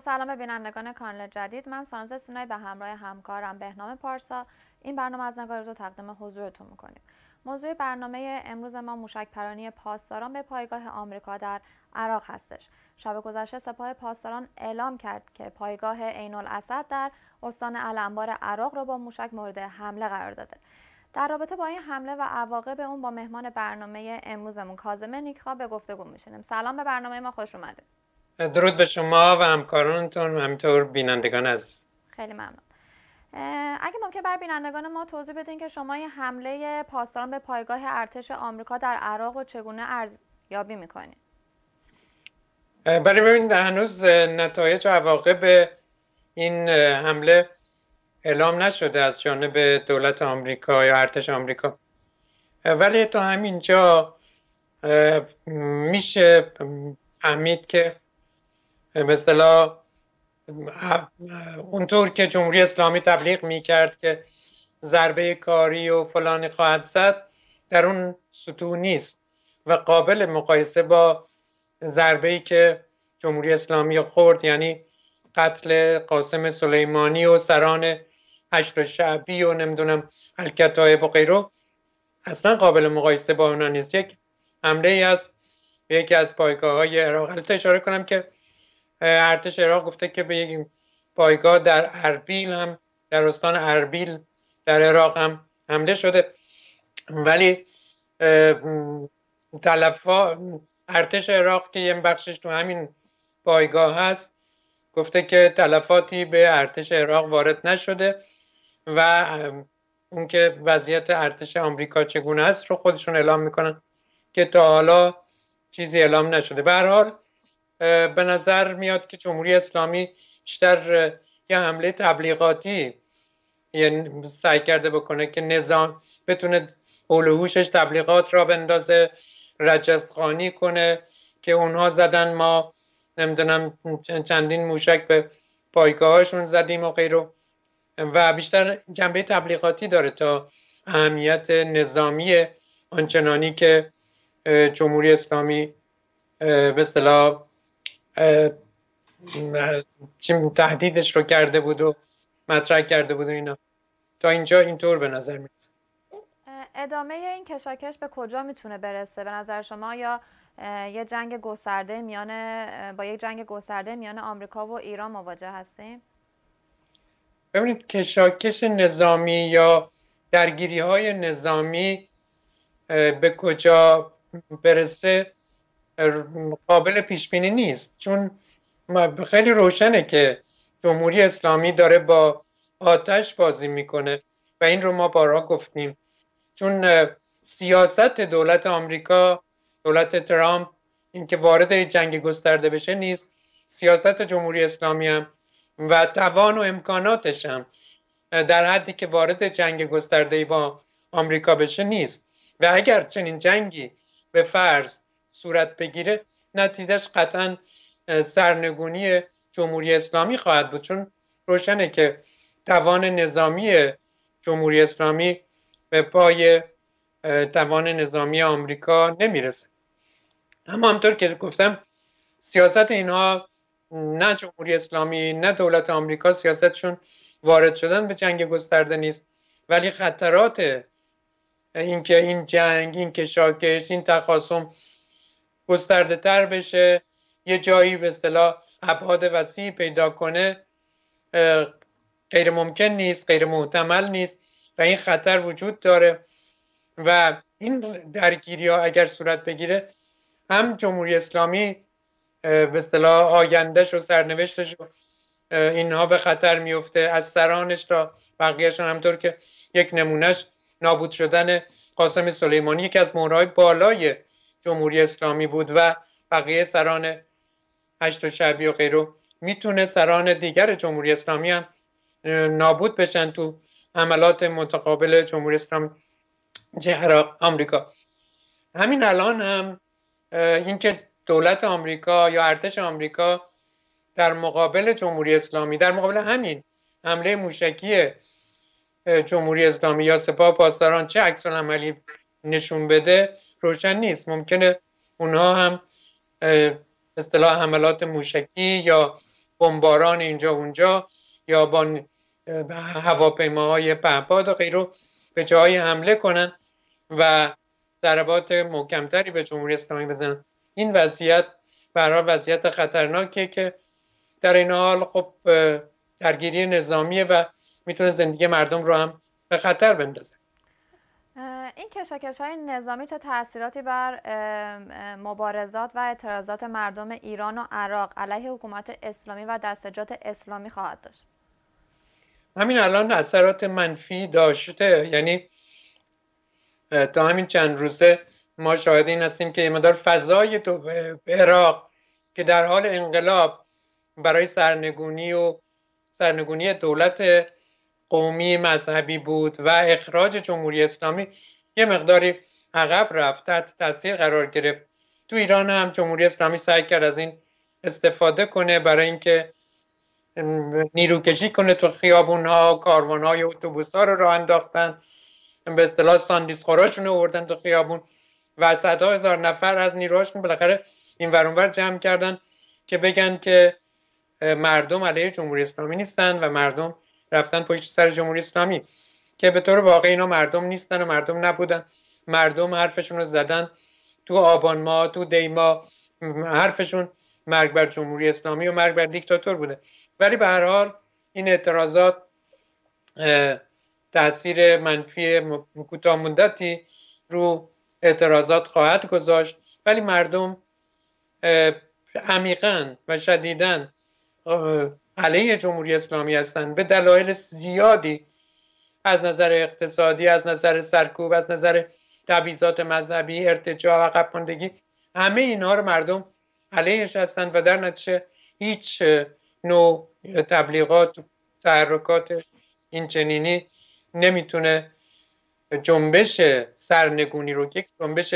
سلام به بینندگان کانال جدید من سانز سینای به همراه همکارم بهنام پارسا این برنامه از روز رو تقدیم حضورتون میکنیم موضوع برنامه امروز ما موشک پرانی پاسداران به پایگاه آمریکا در عراق هستش شب گذشته سپاه پاسداران اعلام کرد که پایگاه عین الاسد در استان الانبار عراق را با موشک مورد حمله قرار داده در رابطه با این حمله و عواقب اون با مهمان برنامه امروزمون کاظم نیکخا به گفتگو میشنیم سلام به برنامه ما خوش اومدید درود به شما و همکارانتون و همینطور بینندگان عزیز خیلی ممنون اگه ممکن بر بینندگان ما توضیح بدین که شما این حمله پاسداران به پایگاه ارتش آمریکا در عراق و چگونه ارزیابی میکنید برای ببینید هنوز نتایج و عواقب این حمله اعلام نشده از جانب دولت آمریکا یا ارتش آمریکا ولی تا همینجا میشه امید که مثلا اونطور که جمهوری اسلامی تبلیغ می کرد که ضربه کاری و فلانی خواهد زد در اون سطوح نیست و قابل مقایسه با ضربه ای که جمهوری اسلامی خورد یعنی قتل قاسم سلیمانی و سران هشت شعبی و نمیدونم الکتای و غیره اصلا قابل مقایسه با اونا نیست یک حمله ای است یکی از پایگاه های عراق اشاره کنم که ارتش عراق گفته که به یک پایگاه در اربیل هم در استان اربیل در عراق هم حمله شده ولی تلفا ارتش عراق که یه بخشش تو همین پایگاه هست گفته که تلفاتی به ارتش عراق وارد نشده و اون که وضعیت ارتش آمریکا چگونه است رو خودشون اعلام میکنن که تا حالا چیزی اعلام نشده به هر حال به نظر میاد که جمهوری اسلامی بیشتر یه حمله تبلیغاتی یه یعنی سعی کرده بکنه که نظام بتونه هوشش تبلیغات را بندازه رجزخانی کنه که اونها زدن ما نمیدونم چندین موشک به پایگاهاشون زدیم و غیره و بیشتر جنبه تبلیغاتی داره تا اهمیت نظامی آنچنانی که جمهوری اسلامی به اصطلاح تهدیدش رو کرده بود و مطرح کرده بود و اینا تا اینجا اینطور به نظر میاد ادامه این کشاکش به کجا میتونه برسه به نظر شما یا یه جنگ گسترده میان با یک جنگ گسترده میان آمریکا و ایران مواجه هستیم ببینید کشاکش نظامی یا درگیری های نظامی به کجا برسه قابل پیش بینی نیست چون خیلی روشنه که جمهوری اسلامی داره با آتش بازی میکنه و این رو ما بارها گفتیم چون سیاست دولت آمریکا دولت ترامپ اینکه وارد جنگ گسترده بشه نیست سیاست جمهوری اسلامی هم و توان و امکاناتش هم در حدی که وارد جنگ گسترده با آمریکا بشه نیست و اگر چنین جنگی به فرض صورت بگیره نتیجهش قطعا سرنگونی جمهوری اسلامی خواهد بود چون روشنه که توان نظامی جمهوری اسلامی به پای توان نظامی آمریکا نمیرسه اما همطور که گفتم سیاست اینها نه جمهوری اسلامی نه دولت آمریکا سیاستشون وارد شدن به جنگ گسترده نیست ولی خطرات اینکه این جنگ این کشاکش این تخاصم گسترده تر بشه یه جایی به اصطلاح ابعاد وسیعی پیدا کنه غیر ممکن نیست غیر محتمل نیست و این خطر وجود داره و این درگیری ها اگر صورت بگیره هم جمهوری اسلامی به اصطلاح آیندهش و سرنوشتش و اینها به خطر میفته از سرانش تا بقیهشون همطور که یک نمونهش نابود شدن قاسم سلیمانی یکی از مورای بالای جمهوری اسلامی بود و بقیه سران هشت و شعبی و غیرو میتونه سران دیگر جمهوری اسلامی هم نابود بشن تو عملات متقابل جمهوری اسلامی جهر آمریکا همین الان هم اینکه دولت آمریکا یا ارتش آمریکا در مقابل جمهوری اسلامی در مقابل همین حمله موشکی جمهوری اسلامی یا سپاه پاسداران چه عکس عملی نشون بده روشن نیست ممکنه اونها هم اصطلاح حملات موشکی یا بمباران اینجا اونجا یا با هواپیماهای پهپاد و غیره به جای حمله کنن و ضربات محکمتری به جمهوری اسلامی بزنن این وضعیت برای وضعیت خطرناکیه که در این حال خب درگیری نظامیه و میتونه زندگی مردم رو هم به خطر بندازه این کشاکش های نظامی چه تاثیراتی بر مبارزات و اعتراضات مردم ایران و عراق علیه حکومت اسلامی و دستجات اسلامی خواهد داشت همین الان اثرات منفی داشته یعنی تا همین چند روزه ما شاهد این هستیم که مدار فضای تو عراق که در حال انقلاب برای سرنگونی و سرنگونی دولت قومی مذهبی بود و اخراج جمهوری اسلامی یه مقداری عقب رفت تحت تاثیر قرار گرفت تو ایران هم جمهوری اسلامی سعی کرد از این استفاده کنه برای اینکه نیروکشی کنه تو خیابون ها کاروان های اتوبوس ها رو راه انداختن به اصطلاح ساندیس خوراشون آوردن تو خیابون و صدها هزار نفر از نیروهاشون بالاخره این ورانور جمع کردن که بگن که مردم علیه جمهوری اسلامی نیستن و مردم رفتن پشت سر جمهوری اسلامی که به طور واقعی اینا مردم نیستن و مردم نبودن مردم حرفشون رو زدن تو آبان ما تو دیما حرفشون مرگ بر جمهوری اسلامی و مرگ بر دیکتاتور بوده ولی به هر حال این اعتراضات تاثیر منفی کوتاه مدتی رو اعتراضات خواهد گذاشت ولی مردم عمیقا و شدیدا علیه جمهوری اسلامی هستند به دلایل زیادی از نظر اقتصادی از نظر سرکوب از نظر تبعیضات مذهبی ارتجاع و عقب همه اینها رو مردم علیهش هستند و در نتیجه هیچ نوع تبلیغات تحرکات این چنینی نمیتونه جنبش سرنگونی رو که جنبش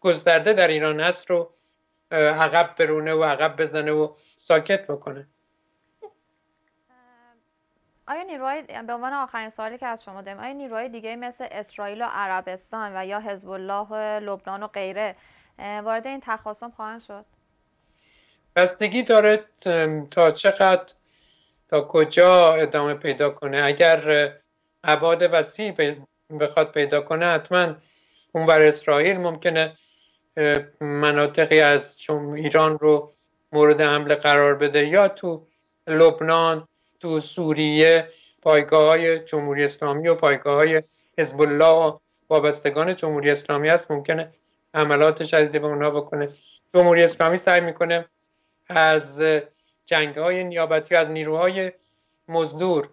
گسترده در ایران هست رو عقب برونه و عقب بزنه و ساکت بکنه آیا نیروهای به عنوان آخرین سوالی که از شما داریم آیا نیروهای دیگه مثل اسرائیل و عربستان و یا حزب الله و لبنان و غیره وارد این تخاصم خواهند شد بستگی داره تا چقدر تا کجا ادامه پیدا کنه اگر عباد وسیع بخواد پیدا کنه حتما اون بر اسرائیل ممکنه مناطقی از ایران رو مورد حمله قرار بده یا تو لبنان تو سوریه پایگاه های جمهوری اسلامی و پایگاه های حزب الله و وابستگان جمهوری اسلامی هست ممکنه عملات شدیدی به اونها بکنه جمهوری اسلامی سعی میکنه از جنگ های نیابتی از نیروهای مزدور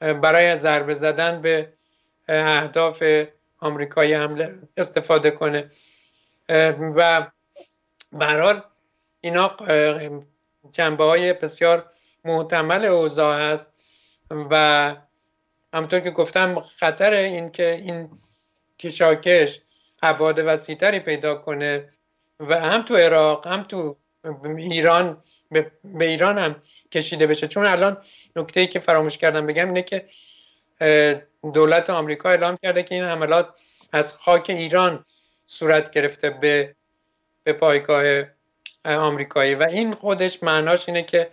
برای ضربه زدن به اهداف آمریکایی حمله استفاده کنه و برحال اینا جنبه های بسیار محتمل اوضاع است و همطور که گفتم خطر این که این کشاکش ابعاد وسیعتری پیدا کنه و هم تو عراق هم تو ایران به, ایران هم کشیده بشه چون الان نکته ای که فراموش کردم بگم اینه که دولت آمریکا اعلام کرده که این حملات از خاک ایران صورت گرفته به به پایگاه آمریکایی و این خودش معناش اینه که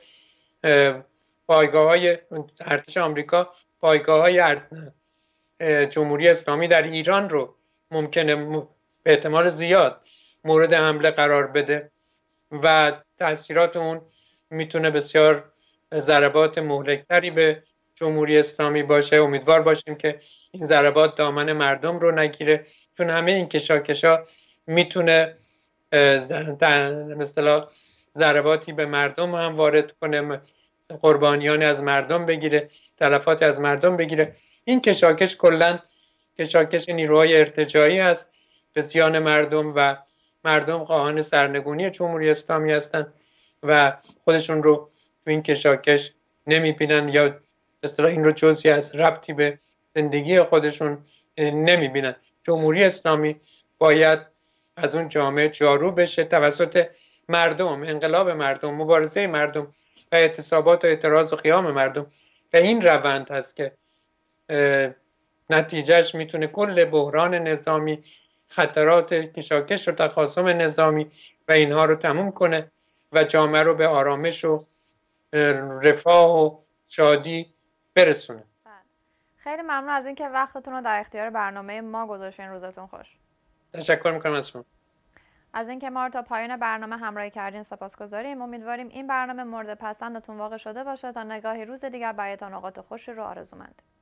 پایگاه های ارتش آمریکا پایگاه های جمهوری اسلامی در ایران رو ممکنه به احتمال زیاد مورد حمله قرار بده و تاثیرات اون میتونه بسیار ضربات مهلکتری به جمهوری اسلامی باشه امیدوار باشیم که این ضربات دامن مردم رو نگیره چون همه این کشاکشا میتونه مثلا ضرباتی به مردم هم وارد کنه قربانیان از مردم بگیره تلفات از مردم بگیره این کشاکش کلا کشاکش نیروهای ارتجاعی است به مردم و مردم خواهان سرنگونی جمهوری اسلامی هستند و خودشون رو تو این کشاکش نمیبینن یا اصطلاح این رو جزی از ربطی به زندگی خودشون نمیبینن جمهوری اسلامی باید از اون جامعه جارو بشه توسط مردم انقلاب مردم مبارزه مردم و اعتصابات و اعتراض و قیام مردم به این روند هست که نتیجهش میتونه کل بحران نظامی خطرات کشاکش و تخاصم نظامی و اینها رو تموم کنه و جامعه رو به آرامش و رفاه و شادی برسونه بله. خیلی ممنون از اینکه وقتتون رو در اختیار برنامه ما گذاشتین روزتون خوش تشکر میکنم از شما از اینکه ما تا پایان برنامه همراهی کردین سپاسگزاریم امیدواریم این برنامه مورد پسندتون واقع شده باشه تا نگاهی روز دیگر برایتان اوقات خوشی رو آرزو